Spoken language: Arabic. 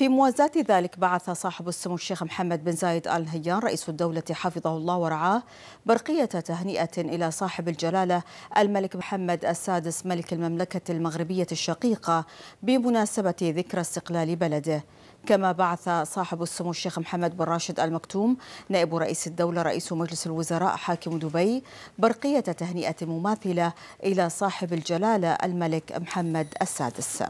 في موازاة ذلك بعث صاحب السمو الشيخ محمد بن زايد آل نهيان رئيس الدولة حفظه الله ورعاه برقية تهنئة إلى صاحب الجلالة الملك محمد السادس ملك المملكة المغربية الشقيقة بمناسبة ذكرى استقلال بلده كما بعث صاحب السمو الشيخ محمد بن راشد المكتوم نائب رئيس الدولة رئيس مجلس الوزراء حاكم دبي برقية تهنئة مماثلة إلى صاحب الجلالة الملك محمد السادس